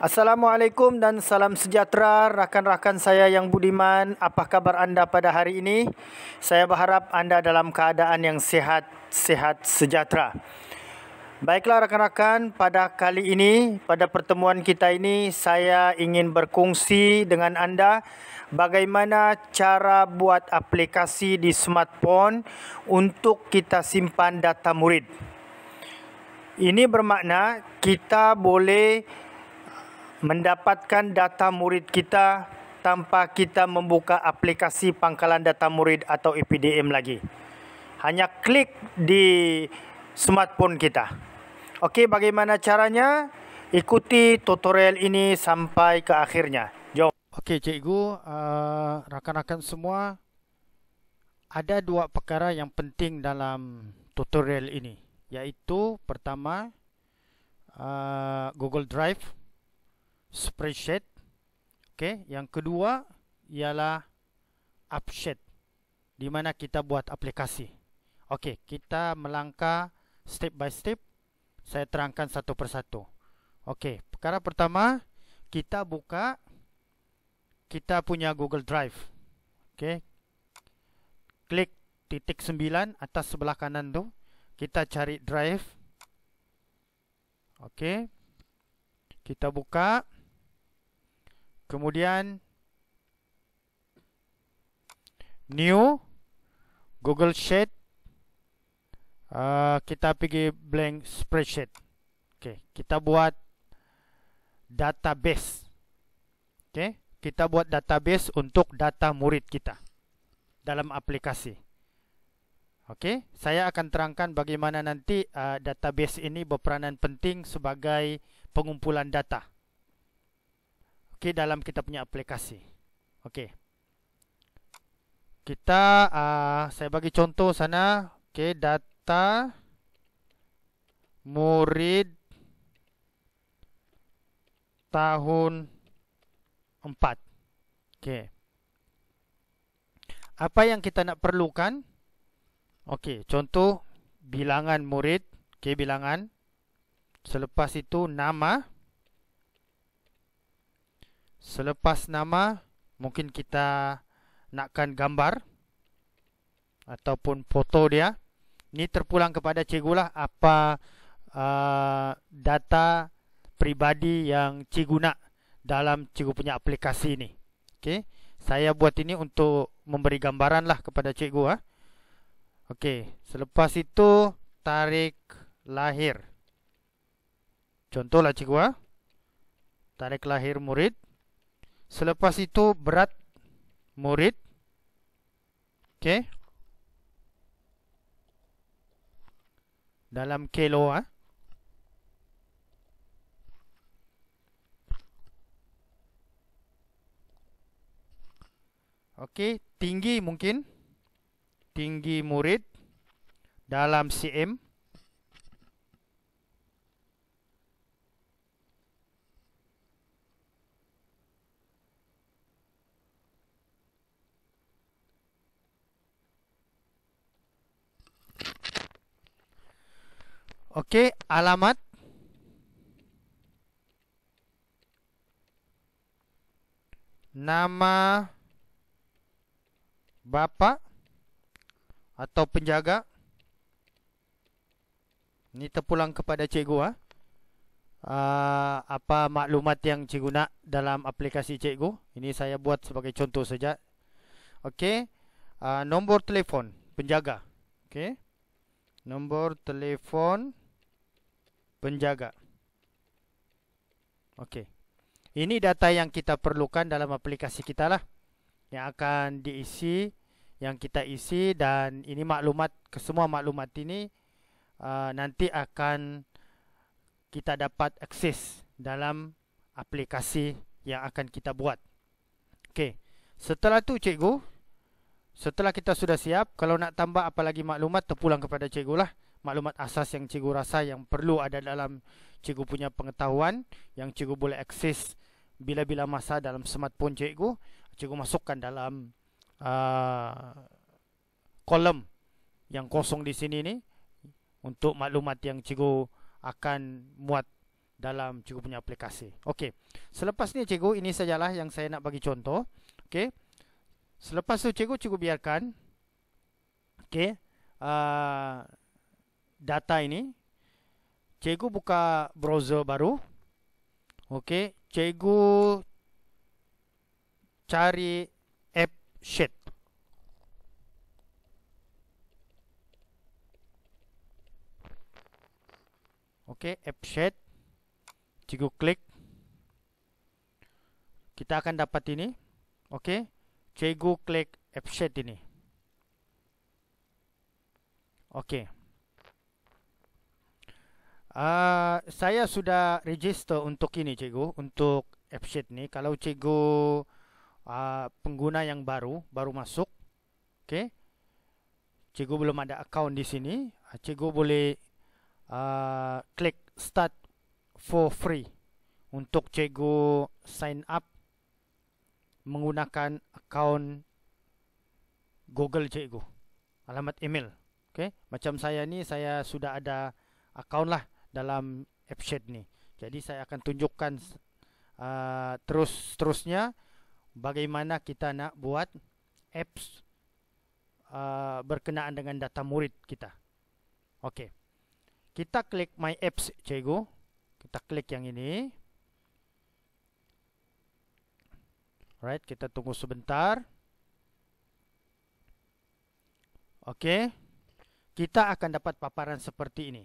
Assalamualaikum dan salam sejahtera rakan-rakan saya yang budiman. Apa khabar anda pada hari ini? Saya berharap anda dalam keadaan yang sehat-sehat sejahtera. Baiklah rakan-rakan, pada kali ini, pada pertemuan kita ini, saya ingin berkongsi dengan anda bagaimana cara buat aplikasi di smartphone untuk kita simpan data murid. Ini bermakna kita boleh mendapatkan data murid kita tanpa kita membuka aplikasi pangkalan data murid atau EPDM lagi. Hanya klik di smartphone kita. Okey, bagaimana caranya? Ikuti tutorial ini sampai ke akhirnya. Jom. Okey, cikgu, eh, rakan-rakan uh, semua, ada dua perkara yang penting dalam tutorial ini. Iaitu, pertama, uh, Google Drive. Google Drive spreadsheet. Okey, yang kedua ialah upsheet di mana kita buat aplikasi. Okey, kita melangkah step by step. Saya terangkan satu persatu. Okey, perkara pertama kita buka kita punya Google Drive. Okey. Klik titik 9 atas sebelah kanan tu. Kita cari drive. Okey. Kita buka kemudian new google sheet uh, kita pergi blank spreadsheet Okay, kita buat database Okay, kita buat database untuk data murid kita dalam aplikasi okey saya akan terangkan bagaimana nanti uh, database ini berperanan penting sebagai pengumpulan data ke dalam kita punya aplikasi. Okey. Kita uh, saya bagi contoh sana, okey data murid tahun 4. Okey. Apa yang kita nak perlukan? Okey, contoh bilangan murid, okey bilangan. Selepas itu nama Selepas nama mungkin kita nakkan gambar ataupun foto dia. Ini terpulang kepada cikgu lah apa uh, data pribadi yang cikgu nak dalam cikgu punya aplikasi ni. Okay, saya buat ini untuk memberi gambaran lah kepada cikgu ah. Okey, selepas itu tarik lahir. Contohlah cikgu ah. Tarik lahir murid Selepas itu berat murid. Okey. Dalam kilo ah. Okey, tinggi mungkin tinggi murid dalam cm. Okey, alamat nama bapa atau penjaga Ini terpulang kepada cikgu ha? uh, apa maklumat yang cikgu nak dalam aplikasi cikgu ini saya buat sebagai contoh saja okey uh, ah, nombor telefon penjaga okey nombor telefon penjaga. Okey. Ini data yang kita perlukan dalam aplikasi kita lah. Yang akan diisi, yang kita isi dan ini maklumat, kesemua maklumat ini uh, nanti akan kita dapat akses dalam aplikasi yang akan kita buat. Okey. Setelah tu cikgu, setelah kita sudah siap, kalau nak tambah apa lagi maklumat terpulang kepada cikgu lah maklumat asas yang cikgu rasa yang perlu ada dalam cikgu punya pengetahuan yang cikgu boleh akses bila-bila masa dalam smartphone cikgu cikgu masukkan dalam uh, kolom yang kosong di sini ni untuk maklumat yang cikgu akan muat dalam cikgu punya aplikasi. Okey. Selepas ni cikgu ini sajalah yang saya nak bagi contoh. Okey. Selepas tu cikgu cikgu biarkan. Okey. Uh, data ini. Cikgu buka browser baru. Okey, cikgu cari app sheet. Okey, app sheet. Cikgu klik. Kita akan dapat ini. Okey. Cikgu klik app sheet ini. Okey. Ah, saya sudah register untuk ini cikgu, untuk AppSheet ni. Kalau cikgu uh, pengguna yang baru, baru masuk, okay? cikgu belum ada account di sini, uh, cikgu boleh uh, klik start for free untuk cikgu sign up menggunakan account Google cikgu, alamat email. Okay? Macam saya ni, saya sudah ada account lah dalam App Shed ni. Jadi saya akan tunjukkan uh, terus terusnya bagaimana kita nak buat apps uh, berkenaan dengan data murid kita. Okey. Kita klik my apps cikgu. Kita klik yang ini. Right, kita tunggu sebentar. Okey. Kita akan dapat paparan seperti ini.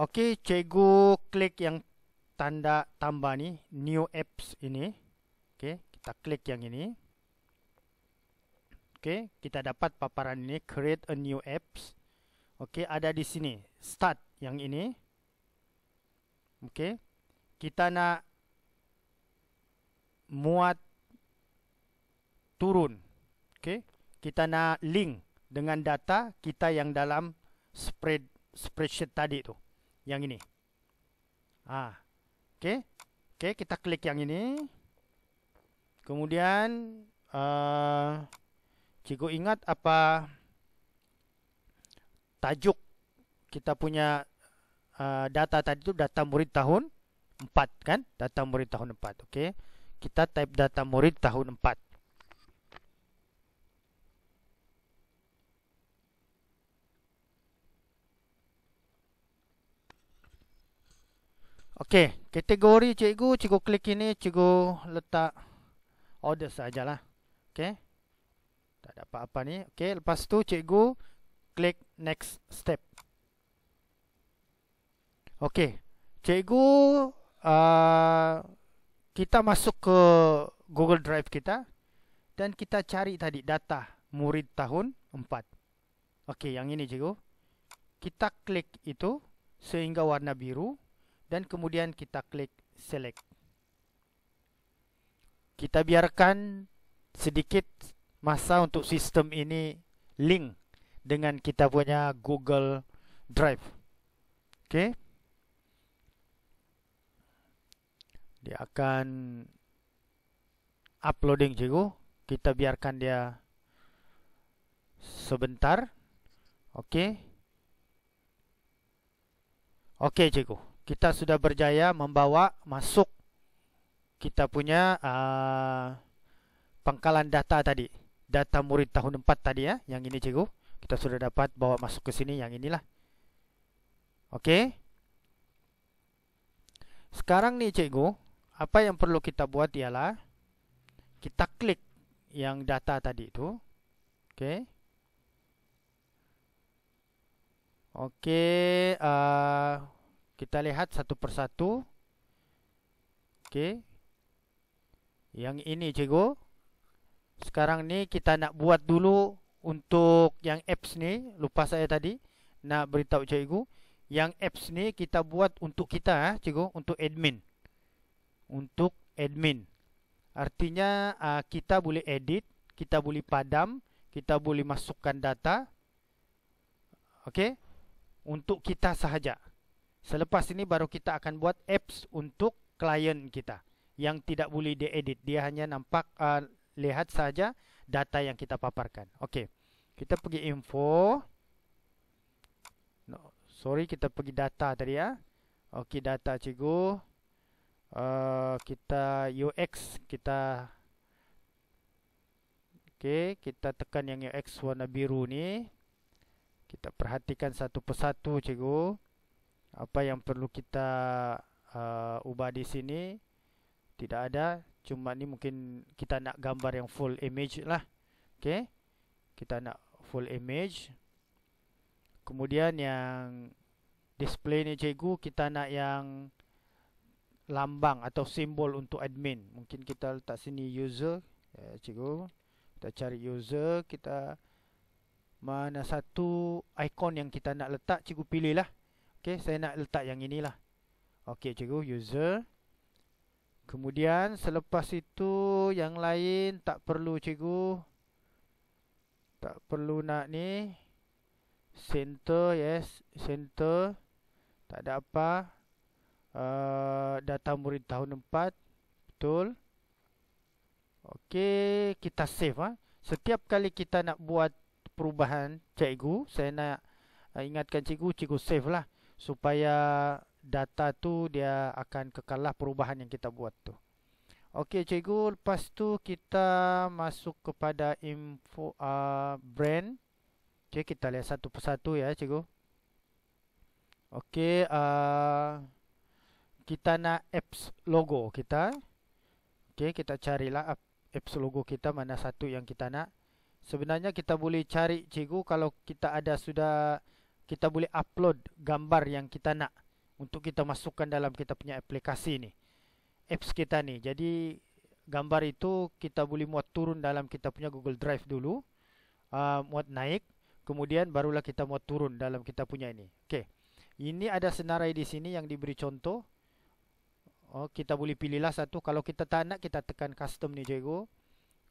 Okey, cikgu klik yang tanda tambah ni, new apps ini. Okey, kita klik yang ini. Okey, kita dapat paparan ini, create a new apps. Okey, ada di sini, start yang ini. Okey, kita nak muat turun. Okey, kita nak link dengan data kita yang dalam spread spreadsheet tadi tu. Yang ini. Ah, ha. okay, okay. kita klik yang ini. Kemudian uh, cikgu ingat apa tajuk kita punya uh, data tadi tu data murid tahun empat kan? Data murid tahun empat. Okay, Kita type data murid tahun empat. Okey, kategori cikgu, cikgu klik ini, cikgu letak order sajalah. Okey. Tak dapat apa ni. Okey, lepas tu cikgu klik next step. Okey. Cikgu uh, kita masuk ke Google Drive kita dan kita cari tadi data murid tahun 4. Okey, yang ini cikgu. Kita klik itu sehingga warna biru dan kemudian kita klik select. Kita biarkan sedikit masa untuk sistem ini link dengan kita punya Google Drive. Okey. Dia akan uploading cikgu. Kita biarkan dia sebentar. Okey. Okey cikgu kita sudah berjaya membawa masuk kita punya uh, pangkalan data tadi data murid tahun 4 tadi ya yang ini cikgu kita sudah dapat bawa masuk ke sini yang inilah Okey. sekarang ni cikgu apa yang perlu kita buat ialah kita klik yang data tadi itu Okey. Okey. uh, kita lihat satu persatu. Okey. Yang ini cikgu. Sekarang ni kita nak buat dulu untuk yang apps ni, lupa saya tadi nak beritahu cikgu, yang apps ni kita buat untuk kita eh cikgu, untuk admin. Untuk admin. Artinya uh, kita boleh edit, kita boleh padam, kita boleh masukkan data. Okey. Untuk kita sahaja. Selepas ini baru kita akan buat apps untuk klien kita yang tidak boleh diedit. Dia hanya nampak uh, lihat saja data yang kita paparkan. Okey. Kita pergi info. No, sorry kita pergi data tadi ya. Okey data cikgu. Uh, kita UX kita Okey, kita tekan yang UX warna biru ni. Kita perhatikan satu persatu cikgu apa yang perlu kita uh, ubah di sini tidak ada cuma ni mungkin kita nak gambar yang full image lah okey kita nak full image kemudian yang display ni cikgu kita nak yang lambang atau simbol untuk admin mungkin kita letak sini user ya, cikgu kita cari user kita mana satu ikon yang kita nak letak cikgu pilih lah Okey, saya nak letak yang inilah. Okey, cikgu user. Kemudian selepas itu yang lain tak perlu cikgu. Tak perlu nak ni. Center, yes, center. Tak ada apa. Uh, data murid tahun 4. Betul. Okey, kita save Ha? Setiap kali kita nak buat perubahan cikgu, saya nak eh, ingatkan cikgu, cikgu save lah supaya data tu dia akan kekalah perubahan yang kita buat tu. Okey cikgu, lepas tu kita masuk kepada info uh, brand. Okey, kita lihat satu persatu ya cikgu. Okey, uh, kita nak apps logo kita. Okey, kita carilah apps logo kita mana satu yang kita nak. Sebenarnya kita boleh cari cikgu kalau kita ada sudah kita boleh upload gambar yang kita nak untuk kita masukkan dalam kita punya aplikasi ni apps kita ni jadi gambar itu kita boleh muat turun dalam kita punya Google Drive dulu uh, muat naik kemudian barulah kita muat turun dalam kita punya ini okey ini ada senarai di sini yang diberi contoh oh kita boleh pilihlah satu kalau kita tak nak kita tekan custom ni jugo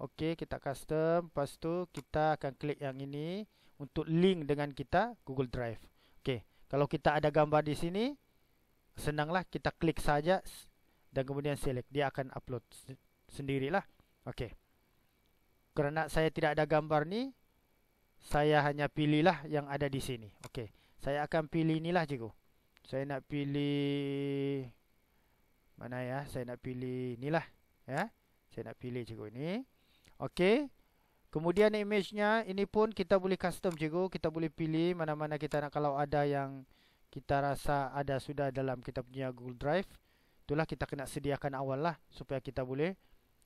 okey kita custom lepas tu kita akan klik yang ini untuk link dengan kita Google Drive. Okey, kalau kita ada gambar di sini, senanglah kita klik saja dan kemudian select, dia akan upload sendirilah. Okey. Kerana saya tidak ada gambar ni, saya hanya pilihlah yang ada di sini. Okey. Saya akan pilih inilah cikgu. Saya nak pilih mana ya? Saya nak pilih inilah, ya. Saya nak pilih cikgu ini. Okey. Kemudian image-nya ini pun kita boleh custom cikgu. Kita boleh pilih mana-mana kita nak kalau ada yang kita rasa ada sudah dalam kita punya Google Drive. Itulah kita kena sediakan awal lah supaya kita boleh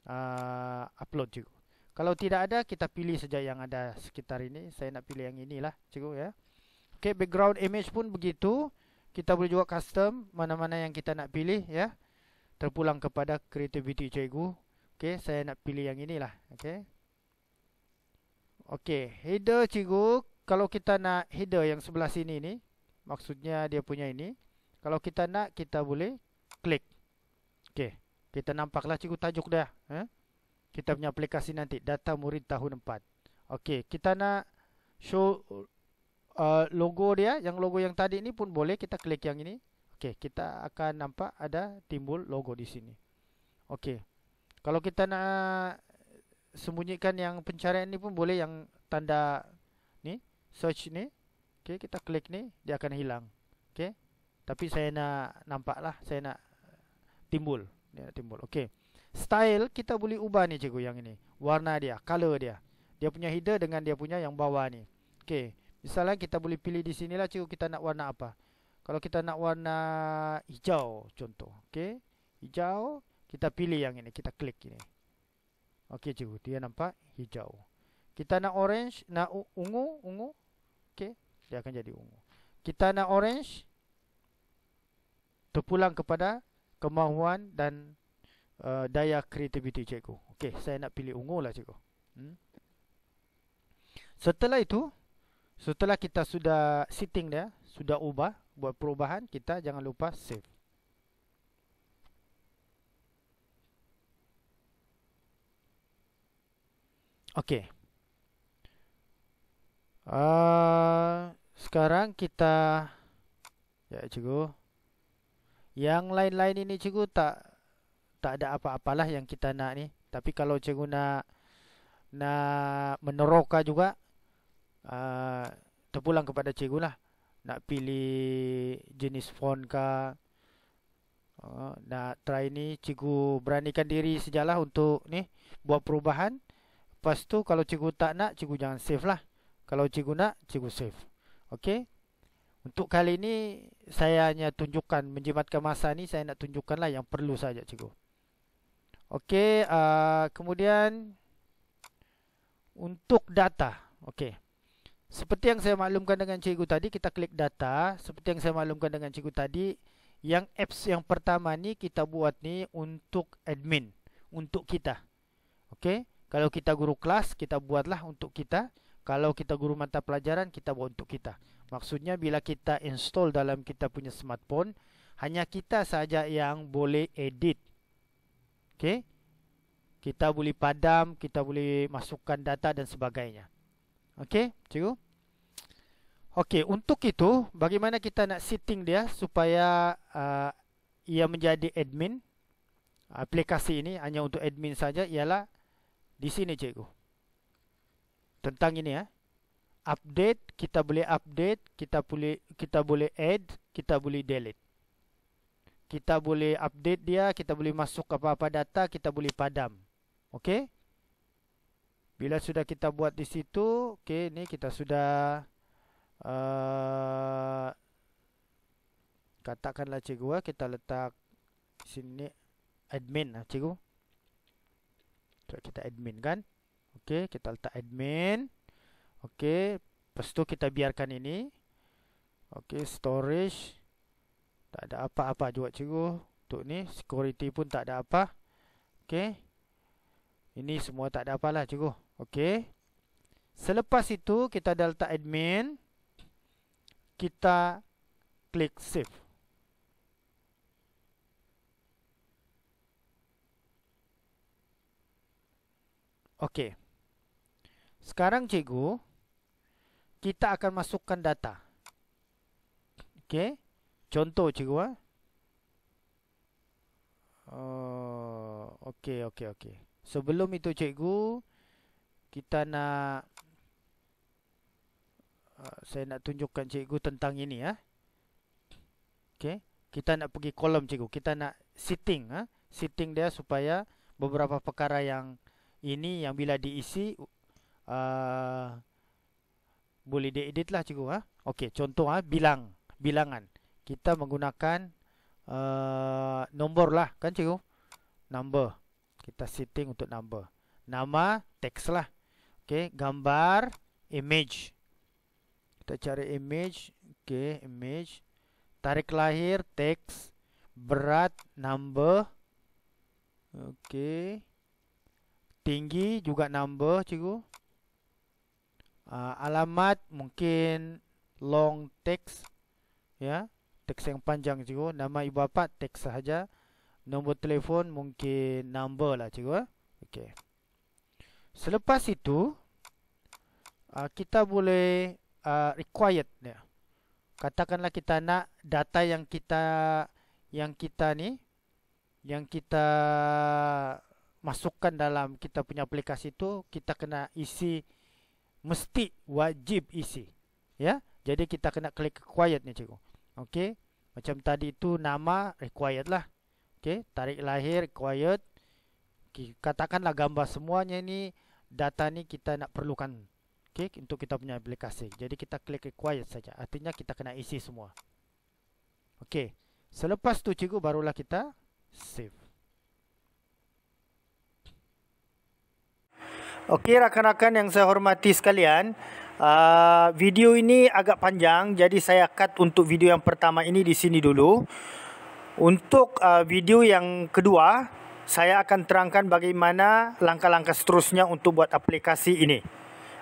uh, upload cikgu. Kalau tidak ada kita pilih saja yang ada sekitar ini. Saya nak pilih yang inilah cikgu ya. Okay background image pun begitu. Kita boleh juga custom mana-mana yang kita nak pilih ya. Terpulang kepada creativity cikgu. Okay saya nak pilih yang inilah. Okay. Okey, header cikgu, kalau kita nak header yang sebelah sini ni, maksudnya dia punya ini. Kalau kita nak, kita boleh klik. Okey, kita nampaklah cikgu tajuk dia. Eh? Kita punya aplikasi nanti, data murid tahun 4. Okey, kita nak show uh, logo dia, yang logo yang tadi ni pun boleh kita klik yang ini. Okey, kita akan nampak ada timbul logo di sini. Okey, kalau kita nak sembunyikan yang pencarian ni pun boleh yang tanda ni search ni okey kita klik ni dia akan hilang okey tapi saya nak nampak lah saya nak timbul dia nak timbul okey style kita boleh ubah ni cikgu yang ini warna dia color dia dia punya header dengan dia punya yang bawah ni okey misalnya kita boleh pilih di sinilah cikgu kita nak warna apa kalau kita nak warna hijau contoh okey hijau kita pilih yang ini kita klik ini Okey cikgu, dia nampak hijau. Kita nak orange, nak ungu, ungu. Okey, dia akan jadi ungu. Kita nak orange terpulang kepada kemahuan dan uh, daya kreativiti cikgu. Okey, saya nak pilih ungu lah cikgu. Hmm. Setelah itu, setelah kita sudah setting dia, sudah ubah buat perubahan, kita jangan lupa save. Okey. Uh, eh, sekarang kita ya cikgu. Yang lain-lain ini cikgu tak tak ada apa-apalah yang kita nak ni. Tapi kalau cikgu nak nak meneroka juga uh, terpulang kepada cikgu lah. Nak pilih jenis font ke uh, eh, nak try ni cikgu beranikan diri sejalah untuk ni buat perubahan. Lepas tu kalau cikgu tak nak, cikgu jangan save lah. Kalau cikgu nak, cikgu save. Okey. Untuk kali ni saya hanya tunjukkan menjimatkan masa ni saya nak tunjukkanlah yang perlu saja cikgu. Okey, uh, kemudian untuk data. Okey. Seperti yang saya maklumkan dengan cikgu tadi, kita klik data. Seperti yang saya maklumkan dengan cikgu tadi, yang apps yang pertama ni kita buat ni untuk admin, untuk kita. Okey. Kalau kita guru kelas, kita buatlah untuk kita. Kalau kita guru mata pelajaran, kita buat untuk kita. Maksudnya bila kita install dalam kita punya smartphone, hanya kita saja yang boleh edit. Okey? Kita boleh padam, kita boleh masukkan data dan sebagainya. Okey, cikgu? Okey, untuk itu bagaimana kita nak setting dia supaya uh, ia menjadi admin aplikasi ini hanya untuk admin saja ialah di sini cikgu. Tentang ini ya. Update kita boleh update, kita boleh kita boleh add, kita boleh delete. Kita boleh update dia, kita boleh masuk apa-apa data, kita boleh padam. Okey? Bila sudah kita buat di situ, okey, ni kita sudah uh, katakanlah cikgu eh, kita letak sini admin lah cikgu. Untuk kita admin kan. Okey, kita letak admin. Okey, lepas tu kita biarkan ini. Okey, storage. Tak ada apa-apa juga cikgu. Untuk ni, security pun tak ada apa. Okey. Ini semua tak ada apalah cikgu. Okey. Selepas itu, kita dah letak admin. Kita klik save. Okey. Sekarang cikgu, kita akan masukkan data. Okey. Contoh cikgu ah. Oh, okey okey okey. Sebelum itu cikgu, kita nak ah, saya nak tunjukkan cikgu tentang ini ya. Okey, kita nak pergi kolom cikgu. Kita nak sitting ha? sitting dia supaya beberapa perkara yang ini yang bila diisi uh, boleh diedit lah cikgu ha? Okey, contoh ha? bilang bilangan kita menggunakan uh, nombor lah kan cikgu number kita setting untuk number nama teks lah okay, gambar image kita cari image okay, image tarik lahir teks berat number okay tinggi juga number cikgu uh, alamat mungkin long text ya teks yang panjang cikgu nama ibu bapa teks saja nombor telefon mungkin number lah cikgu eh. okey selepas itu uh, kita boleh uh, required ya katakanlah kita nak data yang kita yang kita ni yang kita masukkan dalam kita punya aplikasi itu kita kena isi mesti wajib isi ya jadi kita kena klik required ni cikgu okey macam tadi itu nama required lah okey tarikh lahir required okay. katakanlah gambar semuanya ini data ni kita nak perlukan okey untuk kita punya aplikasi jadi kita klik required saja artinya kita kena isi semua okey selepas tu cikgu barulah kita save Okey rakan-rakan yang saya hormati sekalian, uh, video ini agak panjang jadi saya cut untuk video yang pertama ini di sini dulu. Untuk uh, video yang kedua, saya akan terangkan bagaimana langkah-langkah seterusnya untuk buat aplikasi ini.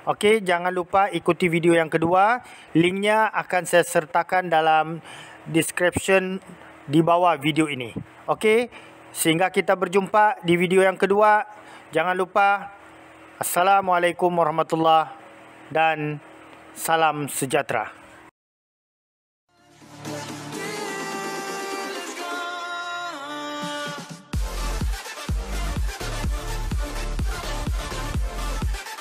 Okey, jangan lupa ikuti video yang kedua. Linknya akan saya sertakan dalam description di bawah video ini. Okey, sehingga kita berjumpa di video yang kedua. Jangan lupa Assalamualaikum warahmatullahi dan salam sejahtera.